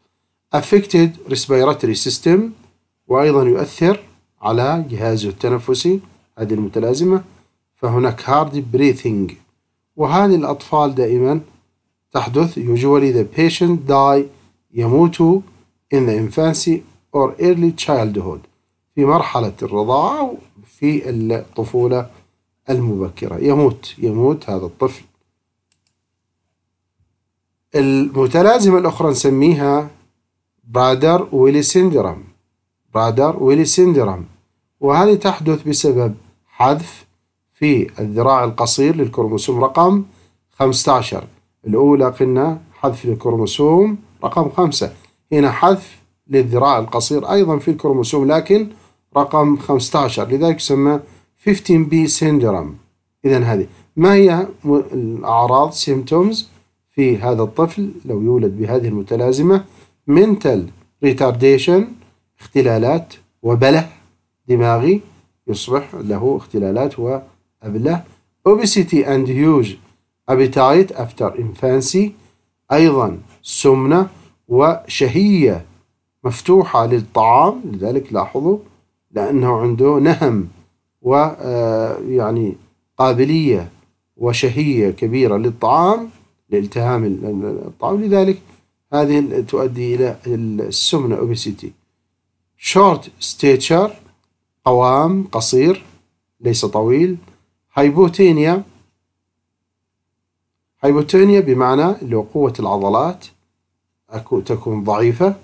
affected respiratory system وأيضا يؤثر على جهازه التنفسي هذه المتلازمة فهناك hard breathing وهذه الأطفال دائما تحدث usually the patient die يموت in the infancy or early childhood في مرحلة الرضاعة في الطفولة المبكرة يموت يموت هذا الطفل المتلازمة الأخرى نسميها برادر ويلي سيندروم برادر ويلي سيندروم وهذه تحدث بسبب حذف في الذراع القصير للكروموسوم رقم 15 الأولى قلنا حذف الكروموسوم رقم خمسة هنا حذف للذراع القصير أيضا في الكروموسوم لكن رقم 15 لذلك يسمى 15B syndrome إذا هذه ما هي الأعراض symptoms في هذا الطفل لو يولد بهذه المتلازمة mental retardation اختلالات وبله دماغي يصبح له اختلالات وأبله obesity and huge appetite after infancy أيضا سمنة وشهية مفتوحة للطعام لذلك لاحظوا لأنه عنده نهم و آه، يعني قابلية وشهية كبيرة للطعام لالتهام الطعام لذلك هذه تؤدي إلى السمنة obesity short stature قوام قصير ليس طويل هايبوتينيا هايبوتونيا بمعنى اللي هو قوة العضلات أكو تكون ضعيفة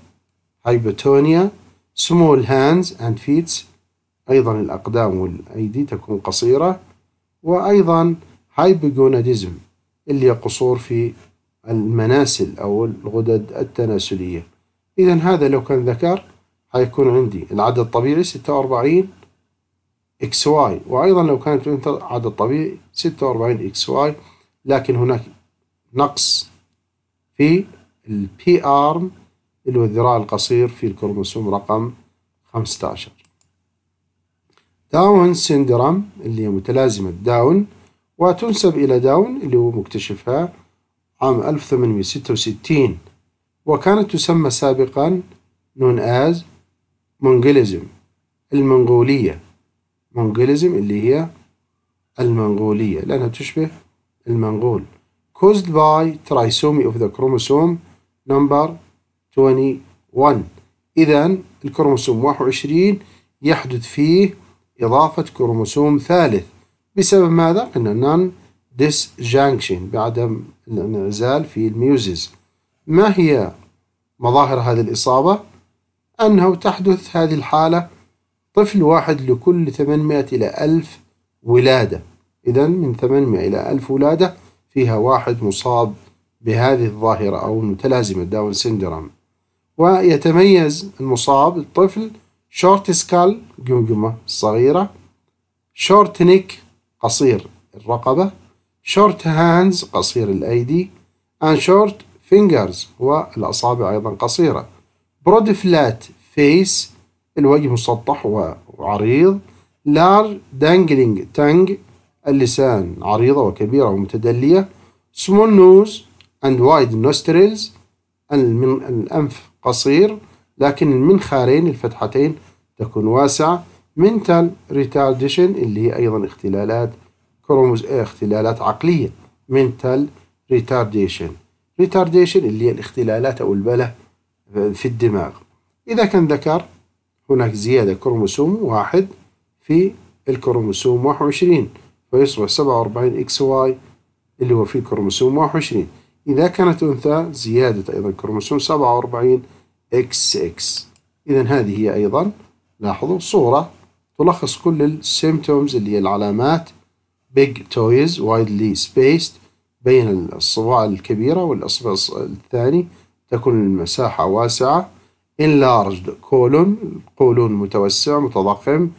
هايبوتونيا سمو الهاندز اند فيتس أيضا الأقدام والأيدي تكون قصيرة وأيضا هايبوجوناديزم اللي هي قصور في المناسل أو الغدد التناسلية إذا هذا لو كان ذكر حيكون عندي العدد الطبيعي 46 اكس واي وأيضا لو كانت العدد الطبيعي 46 اكس واي لكن هناك نقص في البي ارم اللي هو الذراع القصير في الكروموسوم رقم 15 داون سيندروم اللي هي متلازمة داون وتنسب إلى داون اللي هو مكتشفها عام 1866 وكانت تسمى سابقا نون از مونغوليزم المنغولية مونغوليزم اللي هي المنغولية لأنها تشبه المنغول caused by trisomy of the chromosome number 21 إذا الكروموسوم 21 يحدث فيه إضافة كروموسوم ثالث بسبب ماذا؟ قلنا non disjunction بعدم الانعزال في الميوزز ما هي مظاهر هذه الإصابة؟ أنه تحدث هذه الحالة طفل واحد لكل 800 إلى 1000 ولادة إذا من 800 إلى 1000 ولادة فيها واحد مصاب بهذه الظاهرة أو المتلازمة داون سيندروم ويتميز المصاب الطفل شورت سكال جمجمة صغيرة شورت نيك قصير الرقبة شورت هاندز قصير الأيدي أن شورت فينجرز والأصابع أيضا قصيرة برود فلات فيس الوجه مسطح وعريض لار دانجلينج تانج اللسان عريضة وكبيرة ومتدلية small nose and wide nostrils الأنف قصير لكن المنخارين الفتحتين تكون واسعة mental retardation اللي هي أيضا اختلالات كروموز آه، اختلالات عقلية mental retardation retardation اللي هي الاختلالات أو البلة في الدماغ إذا كان ذكر هناك زيادة كروموسوم واحد في الكروموسوم 21 ويسوى 47 اكس واي اللي هو في كروموسوم 21 إذا كانت أنثى زيادة أيضا كروموسوم 47 اكس اكس إذا هذه هي أيضا لاحظوا صورة تلخص كل السيمتومز اللي هي العلامات big toys وايدلي سبيست بين الصباع الكبيرة والأصبع الثاني تكون المساحة واسعة enlarged colon القولون متوسع متضخم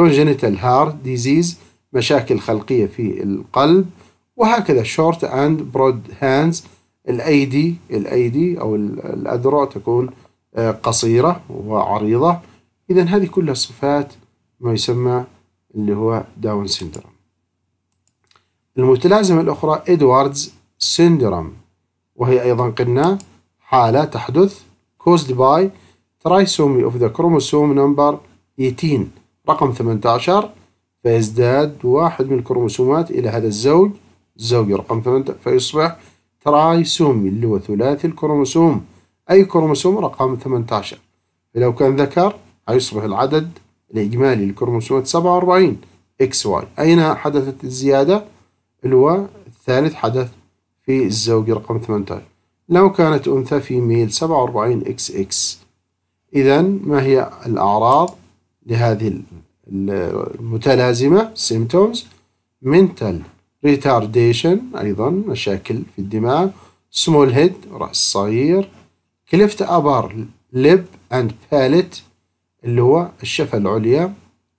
congenital heart disease مشاكل خلقية في القلب وهكذا شورت اند برود هاندز الايدي الايدي او الاذرع تكون آه، قصيرة وعريضة إذا هذه كلها صفات ما يسمى اللي هو داون سيندروم المتلازمة الأخرى إدواردز سيندروم وهي أيضا قلنا حالة تحدث caused by trisomy of the chromosome number 18 رقم 18 فيزداد واحد من الكروموسومات إلى هذا الزوج زوج رقم ثمانية فيصبح ترايسومي اللي هو ثلاثي الكروموسوم أي كروموسوم رقم 18 فلو كان ذكر هيصبح العدد الإجمالي للكروموسومات وأربعين اكس واي أين حدثت الزيادة اللي هو الثالث حدث في الزوج رقم 18 لو كانت أنثى في ميل وأربعين اكس اكس إذا ما هي الأعراض لهذه المتلازمة symptoms mental retardation أيضا مشاكل في الدماغ small head رأس صغير cleft upper lip and palate اللي هو الشفة العليا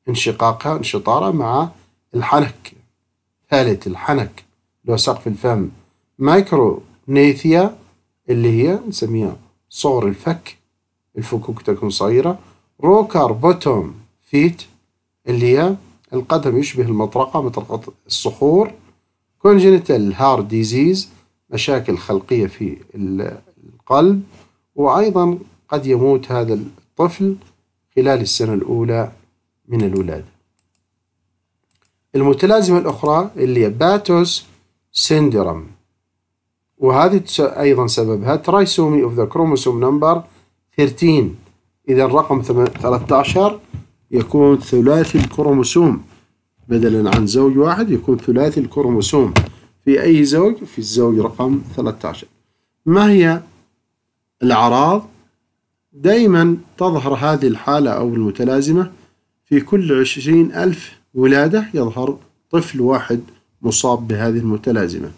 انشقاقها انشطارها مع الحنك palate الحنك لو سقف الفم مايكرونيثيا اللي هي نسميها صغر الفك الفكوك تكون صغيرة روكر بوتوم فيت اللي هي القدم يشبه المطرقة مطرقة الصخور congenital heart disease مشاكل خلقية في القلب وأيضا قد يموت هذا الطفل خلال السنة الأولى من الولادة المتلازمة الأخرى اللي هي باتوس سيندروم وهذه أيضا سببها ترايسومي اوف ذا كروموسوم نمبر 13 إذا الرقم 13 يكون ثلاثي الكروموسوم بدلا عن زوج واحد يكون ثلاثي الكروموسوم في أي زوج في الزوج رقم 13 ما هي الأعراض دائما تظهر هذه الحالة أو المتلازمة في كل عشرين ألف ولادة يظهر طفل واحد مصاب بهذه المتلازمة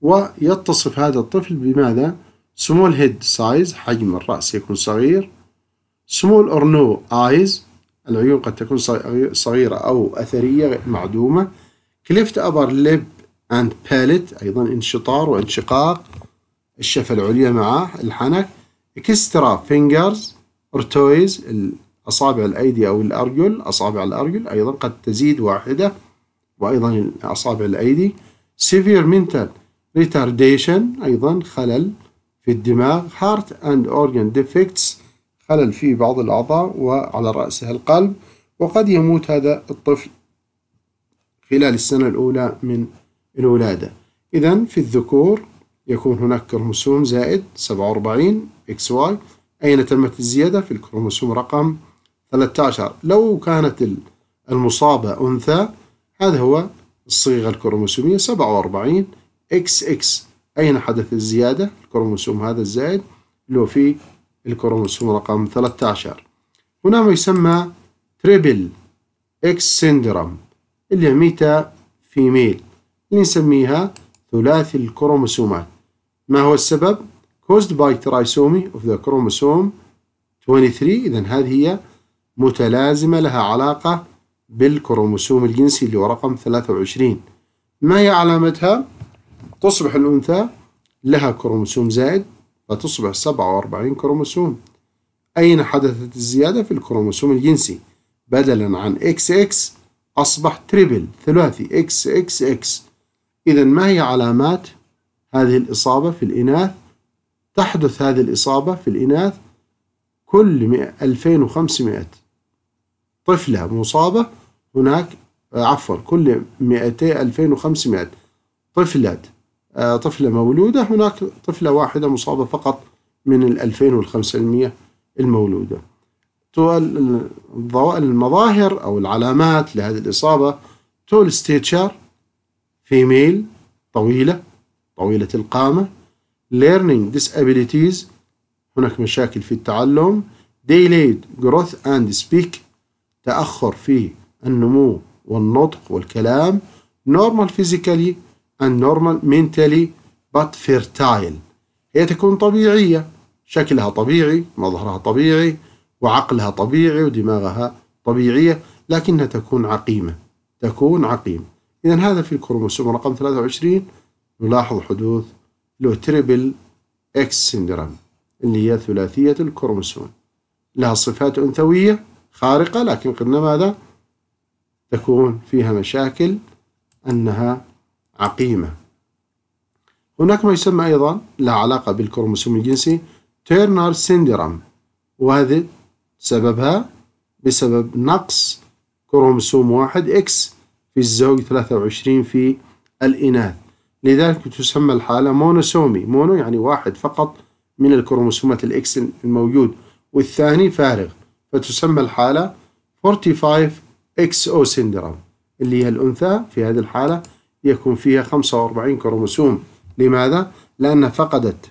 ويتصف هذا الطفل بماذا؟ سمول هيد سايز حجم الرأس يكون صغير سمول no آيز العيون قد تكون صغيرة أو أثرية معدومة كليفت أبر ليب أند باليت أيضا انشطار وانشقاق الشفة العليا معاه الحنك اكسترا فينجرز ارتويز أصابع الأيدي أو الأرجل أصابع الأرجل أيضا قد تزيد واحدة وأيضا أصابع الأيدي سيفير منتال ريتارديشن أيضا خلل في الدماغ هارت أند أورجن ديفكتس خلل في بعض الأعضاء وعلى رأسها القلب وقد يموت هذا الطفل خلال السنة الأولى من الولادة إذا في الذكور يكون هناك كروموسوم زائد 47 اكس واي أين تمت الزيادة في الكروموسوم رقم 13 لو كانت المصابة أنثى هذا هو الصيغة الكروموسومية 47 اكس اكس أين حدث الزيادة الكروموسوم هذا الزائد اللي هو في الكروموسوم رقم 13 هنا ما يسمى تريبل اكس سيندروم اللي هي ميتا فيميل اللي نسميها ثلاثي الكروموسومات ما هو السبب؟ caused by trisomy of the كروموسوم 23 إذا هذه هي متلازمة لها علاقة بالكروموسوم الجنسي اللي هو رقم 23 ما هي علامتها؟ تصبح الأنثى لها كروموسوم زائد فتصبح 47 كروموسوم أين حدثت الزيادة؟ في الكروموسوم الجنسي بدلا عن XX أصبح تريبل ثلاثي XXX إذا ما هي علامات هذه الإصابة في الإناث؟ تحدث هذه الإصابة في الإناث كل 2500 طفلة مصابة هناك آه، عفوا كل 200 2500 طفلة آه، طفلة مولودة هناك طفلة واحدة مصابة فقط من ال 2500 المولودة المظاهر أو العلامات لهذه الإصابة تول ستيتشر فيميل طويلة طويلة القامة learning disabilities هناك مشاكل في التعلم delayed growth and speak تأخر في النمو والنطق والكلام normal physically النورمال mentally but fertile هي تكون طبيعية شكلها طبيعي مظهرها طبيعي وعقلها طبيعي ودماغها طبيعية لكنها تكون عقيمة تكون عقيمة إذا هذا في الكروموسوم رقم 23 نلاحظ حدوث له تريبل إكس سندرام اللي هي ثلاثية الكروموسوم لها صفات أنثوية خارقة لكن قلنا ماذا تكون فيها مشاكل أنها عقيمة هناك ما يسمى أيضا لا علاقة بالكروموسوم الجنسي تيرنر سيندروم وهذه سببها بسبب نقص كروموسوم واحد إكس في الزوج 23 في الإناث لذلك تسمى الحالة مونوسومي مونو يعني واحد فقط من الكروموسومات الإكس الموجود والثاني فارغ فتسمى الحالة 45 XO syndrome اللي هي الأنثى في هذه الحالة يكون فيها 45 كروموسوم لماذا؟ لأنها فقدت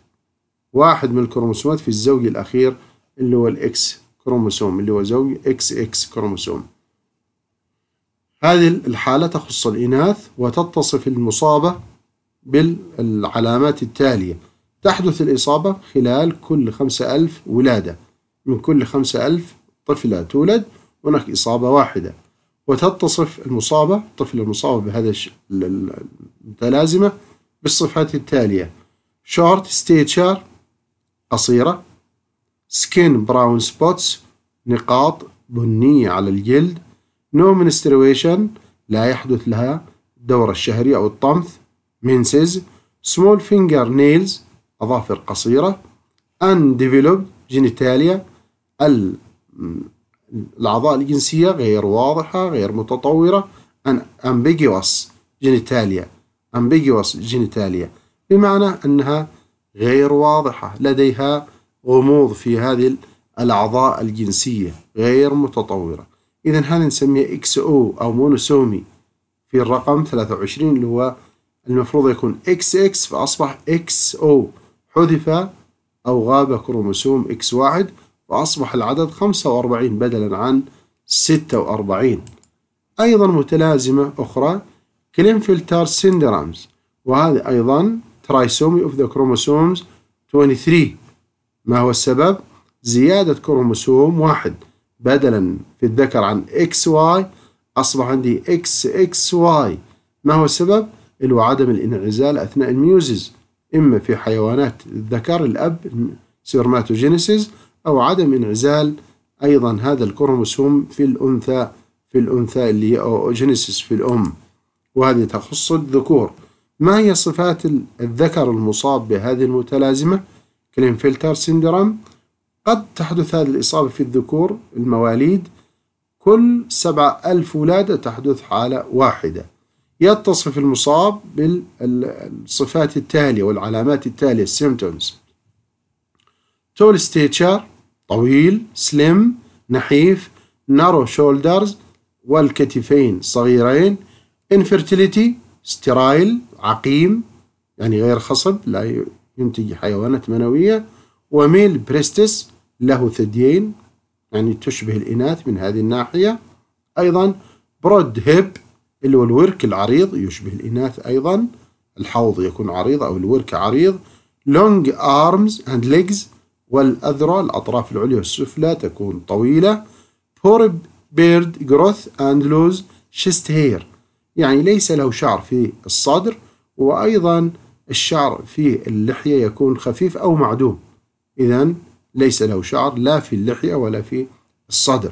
واحد من الكروموسومات في الزوج الأخير اللي هو الإكس كروموسوم اللي هو زوج إكس إكس كروموسوم هذه الحالة تخص الإناث وتتصف المصابة بالعلامات التالية تحدث الإصابة خلال كل خمسة ألف ولادة من كل خمسة ألف طفلة تولد هناك إصابة واحدة وتتصف المصابة الطفل المصاب بهذا المتلازمة بالصفات التالية short stature قصيرة skin brown spots نقاط بنية على الجلد no menstruation لا يحدث لها الدورة الشهرية أو الطمث menses small finger nails أظافر قصيرة undeveloped جينيتاليا الأعضاء الجنسية غير واضحة غير متطورة أن امبيجوس جينيتاليا امبيجوس جينيتاليا بمعنى أنها غير واضحة لديها غموض في هذه الأعضاء الجنسية غير متطورة إذا هذا نسميه إكس أو أو مونوسومي في الرقم 23 اللي هو المفروض يكون إكس إكس فأصبح إكس أو حذف أو غاب كروموسوم إكس واحد وأصبح العدد 45 بدلا عن 46 أيضا متلازمة أخرى كلينفلتر سيندرامز وهذا أيضا ترايسومي أوف ذا كروموسومز 23 ما هو السبب؟ زيادة كروموسوم واحد بدلا في الذكر عن XY أصبح عندي XXY ما هو السبب؟ اللي هو عدم الانعزال أثناء الميوزز إما في حيوانات الذكر الأب سيرماتوجينيسيس أو عدم انعزال أيضا هذا الكروموسوم في الأنثى في الأنثى اللي هي أوجينيسيس في الأم وهذه تخص الذكور ما هي صفات الذكر المصاب بهذه المتلازمة كلين فلتر سيندروم قد تحدث هذه الإصابة في الذكور المواليد كل سبعة ألف ولادة تحدث حالة واحدة يتصف المصاب بالصفات التالية والعلامات التالية السيمتومز تول ستيتشر طويل سليم نحيف نارو شولدرز والكتفين صغيرين انفرتيليتي سترايل عقيم يعني غير خصب لا ينتج حيوانات منوية وميل بريستس له ثديين يعني تشبه الإناث من هذه الناحية أيضا برود هيب اللي هو الورك العريض يشبه الإناث أيضا الحوض يكون عريض أو الورك عريض لونج أرمز أند ليجز والأذرع الأطراف العليا والسفلى تكون طويلة بور بيرد جروث أند لوز شيست هير يعني ليس له شعر في الصدر وأيضا الشعر في اللحية يكون خفيف أو معدوم إذا ليس له شعر لا في اللحية ولا في الصدر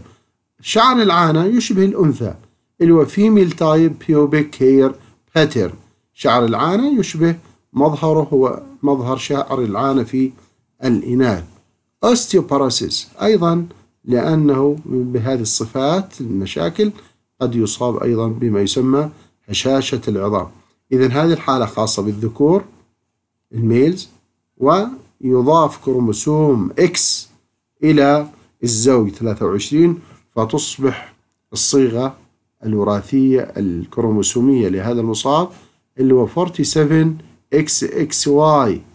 شعر العانة يشبه الأنثى اللي هو فيميل تايب بيوبيك هير باترن شعر العانة يشبه مظهره هو مظهر شعر العانة في الإناث أوستيوباروسيس أيضا لأنه بهذه الصفات المشاكل قد يصاب أيضا بما يسمى هشاشة العظام إذا هذه الحالة خاصة بالذكور الميلز ويضاف كروموسوم إكس إلى الزوج 23 فتصبح الصيغة الوراثية الكروموسومية لهذا المصاب اللي هو 47 XXY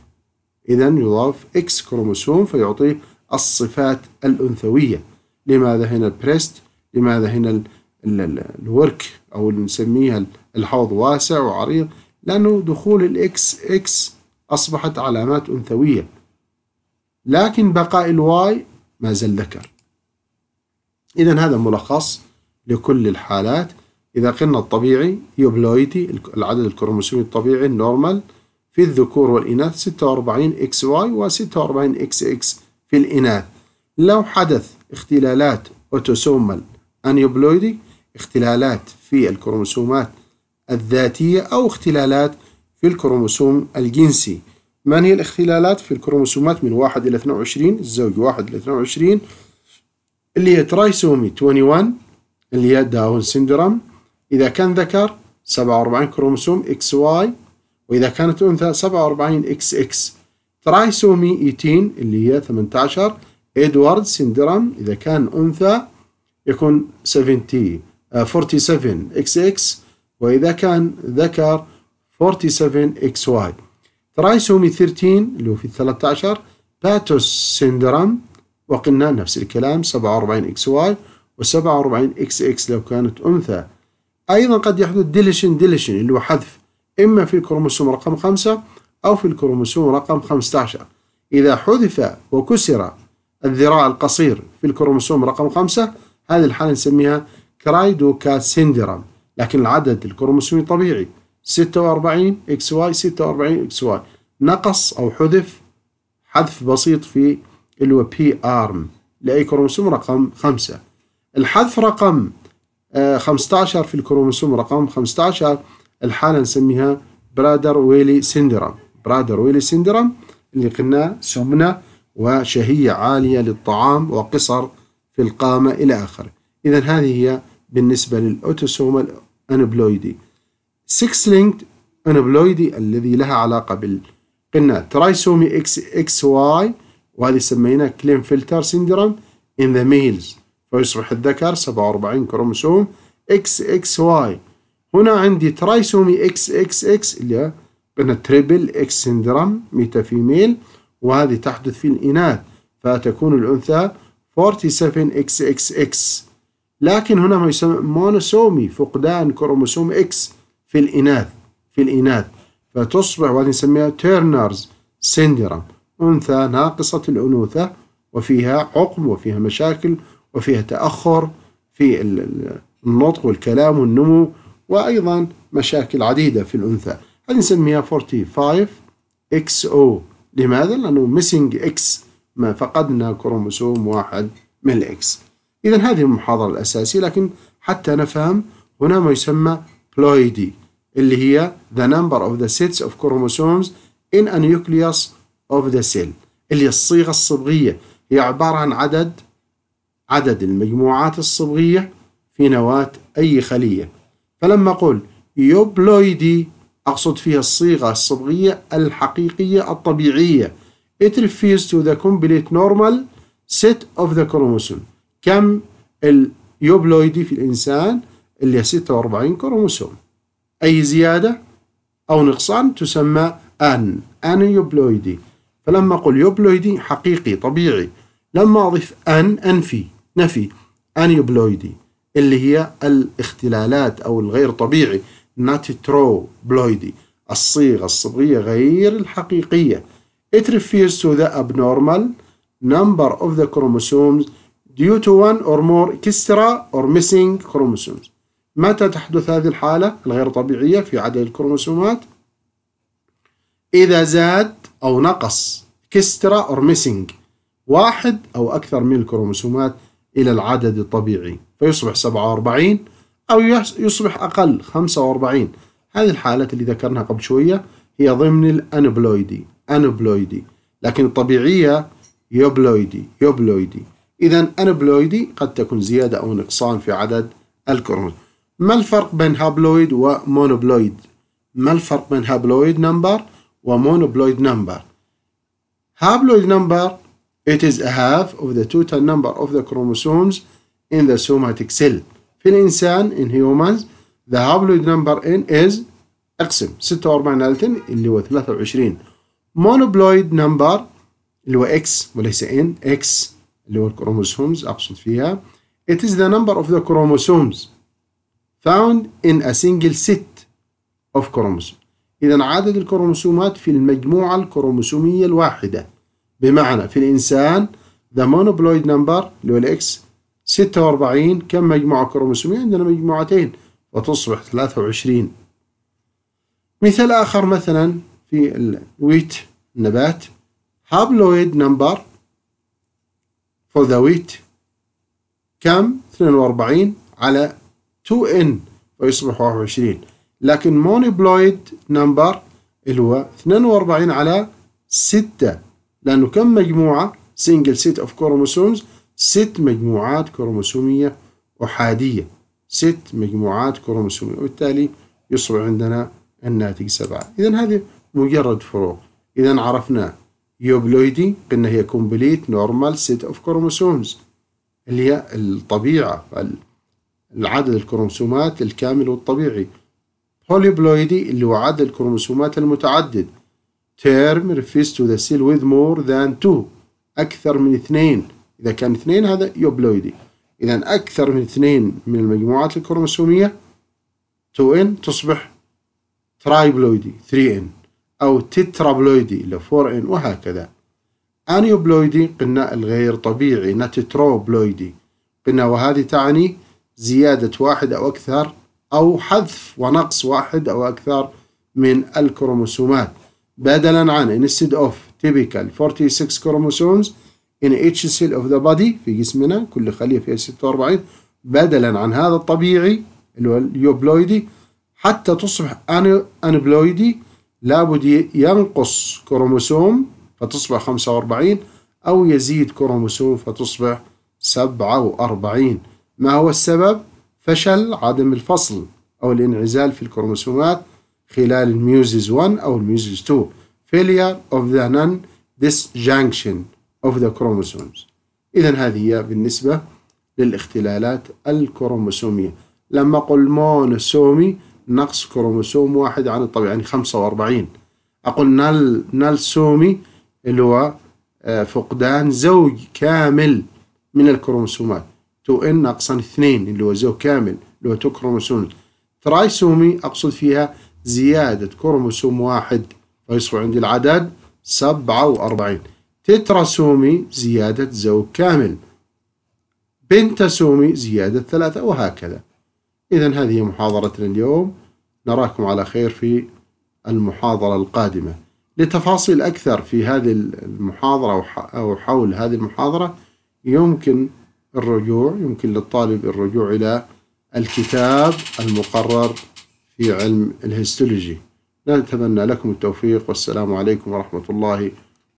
إذا يضاف إكس كروموسوم فيعطيه الصفات الأنثوية لماذا هنا البريست لماذا هنا الورك أو نسميها الحوض واسع وعريض لأنه دخول الإكس إكس أصبحت علامات أنثوية لكن بقاء الواي ما زال ذكر إذا هذا ملخص لكل الحالات إذا قلنا الطبيعي يوبلويدي العدد الكروموسومي الطبيعي النورمال في الذكور والإناث 46 XY و 46 XX في الإناث لو حدث اختلالات أوتوسومال أنيوبلويدي اختلالات في الكروموسومات الذاتية أو اختلالات في الكروموسوم الجنسي من هي الاختلالات في الكروموسومات من 1 إلى 22 الزوج 1 إلى 22 اللي هي ترايسومي 21 اللي هي داون سيندروم إذا كان ذكر 47 كروموسوم XY وإذا كانت أنثى 47 اكس اكس ترايسومي 18 اللي هي 18 إدوارد سيندرام إذا كان أنثى يكون 70 47 آه، اكس اكس وإذا كان ذكر 47 اكس واي ترايسومي 13 اللي هو في 13 باتوس سيندرام وقلنا نفس الكلام 47 اكس واي و47 اكس اكس لو كانت أنثى أيضا قد يحدث ديليشن ديليشن اللي هو حذف إما في الكروموسوم رقم 5 أو في الكروموسوم رقم 15 إذا حذف وكسر الذراع القصير في الكروموسوم رقم 5 هذه الحالة نسميها كرايدوكات سيندرام لكن العدد الكروموسومي طبيعي 46 اكس واي 46 اكس واي نقص او حذف حذف بسيط في اللي هو بي ارم لاي كروموسوم رقم 5 الحذف رقم 15 آه، في الكروموسوم رقم 15 الحالة نسميها برادر ويلي سيندرام برادر ويلي سيندرام اللي قلنا سمنة وشهية عالية للطعام وقصر في القامة إلى آخره إذا هذه هي بالنسبة للأوتوسومال أنبلويدي 6 لينكد أنبلويدي الذي لها علاقة بال قلنا ترايسومي اكس اكس واي وهذه سميناه كلين فلتر سيندروم ان ذا ميلز فيصبح الذكر 47 كروموسوم اكس اكس واي هنا عندي ترايسومي اكس اكس اكس اللي قلنا تريبل اكس سندروم فيميل وهذه تحدث في الإناث فتكون الأنثى 47 اكس اكس اكس لكن هنا ما يسمى مونوسومي فقدان كروموسوم اكس في الإناث في الإناث فتصبح وهذه نسميها تيرنرز سندروم أنثى ناقصة الأنوثة وفيها عقم وفيها مشاكل وفيها تأخر في النطق والكلام والنمو وأيضا مشاكل عديدة في الأنثى هذه نسميها 45 xo لماذا؟ لأنه missing اكس ما فقدنا كروموسوم واحد من الاكس إذا هذه المحاضرة الأساسية لكن حتى نفهم هنا ما يسمى بلويدي اللي هي the number of the sets of chromosomes in a nucleus of the cell اللي الصيغة الصبغية هي عبارة عن عدد عدد المجموعات الصبغية في نواة أي خلية فلما أقول يوبلويدي أقصد فيها الصيغة الصبغية الحقيقية الطبيعية It refers to the complete normal set of the chromosome كم اليوبلويدي في الإنسان اللي هي 46 كروموسوم أي زيادة أو نقصان تسمى أن أنيوبلويدي فلما أقول يوبلويدي حقيقي طبيعي لما أضيف أن أنفي نفي أنيوبلويدي اللي هي الاختلالات أو الغير طبيعي ناتيترو بلويدي الصيغة الصبغية غير الحقيقية It refers to the abnormal number of the chromosomes due to one or more extra or missing chromosomes متى تحدث هذه الحالة الغير طبيعية في عدد الكروموسومات إذا زاد أو نقص كسترا or missing واحد أو أكثر من الكروموسومات إلى العدد الطبيعي فيصبح 47 أو يصبح أقل 45 هذه الحالة اللي ذكرناها قبل شوية هي ضمن الأنبلويدي أنبلويدي لكن الطبيعية يوبلويدي يوبلويدي إذا أنبلويدي قد تكون زيادة أو نقصان في عدد الكروموسوم ما الفرق بين هابلويد ومونوبلويد ما الفرق بين هابلويد نمبر ومونوبلويد نمبر هابلويد نمبر It is a half of the total number of the chromosomes in the somatic cell في الإنسان in humans the haploid number n is اقسم 46 نالتن اللي هو 23 monoploid number اللي هو x وليس n x اللي هو الكروموسومز أقصد فيها it is the number of the chromosomes found in a single set of chromosomes إذا عدد الكروموسومات في المجموعة الكروموسومية الواحدة بمعنى في الإنسان the monoploid number اللي هو الإكس 46 كم مجموع كروموسومي عندنا مجموعتين وتصبح 23 مثال آخر مثلا في الويت النبات هابلويد نمبر for the wheat كم 42 على 2n ويصبح 21 لكن مونوبلويد نمبر اللي هو 42 على 6 لأنه كم مجموعة single set of chromosomes ست مجموعات كروموسومية أحادية ست مجموعات كروموسومية وبالتالي يصبح عندنا الناتج سبعة إذا هذه مجرد فروق إذا عرفنا يوبلويدي قلنا هي كومبليت نورمال سيت أوف كروموسومز اللي هي الطبيعة العدد الكروموسومات الكامل والطبيعي بوليبلويدي اللي هو عدد الكروموسومات المتعدد term refers to the cell with more than two أكثر من اثنين إذا كان اثنين هذا يوبلويدي إذا أكثر من اثنين من المجموعات الكروموسومية 2N تصبح ترايبلويدي 3N أو تترابلويدي إلى 4N وهكذا أنيوبلويدي قلنا الغير طبيعي نتتروبلويدي قلنا وهذه تعني زيادة واحد أو أكثر أو حذف ونقص واحد أو أكثر من الكروموسومات بدلا عن instead of typical 46 chromosomes in each cell of the body في جسمنا كل خلية فيها 46 بدلا عن هذا الطبيعي اللي هو اليوبلويدي حتى تصبح أنبلويدي لابد ينقص كروموسوم فتصبح 45 أو يزيد كروموسوم فتصبح 47 ما هو السبب؟ فشل عدم الفصل أو الانعزال في الكروموسومات خلال الميوزيز 1 أو الميوزيز 2 failure of the non-disjunction of the chromosomes إذا هذه هي بالنسبة للاختلالات الكروموسومية لما أقول مونوسومي نقص كروموسوم واحد عن الطبيعي يعني 45 أقول نال نالسومي اللي هو آه، فقدان زوج كامل من الكروموسومات 2 n ناقصا 2 اللي هو زوج كامل اللي هو 2 كروموسوم ترايسومي أقصد فيها زيادة كروموسوم واحد فيصبح عندي العدد 47 تتراسومي زيادة زوج كامل بنتاسومي زيادة ثلاثة وهكذا إذا هذه محاضرتنا اليوم نراكم على خير في المحاضرة القادمة لتفاصيل أكثر في هذه المحاضرة أو حول هذه المحاضرة يمكن الرجوع يمكن للطالب الرجوع إلى الكتاب المقرر في علم الهيستولوجي نتمنى لكم التوفيق والسلام عليكم ورحمة الله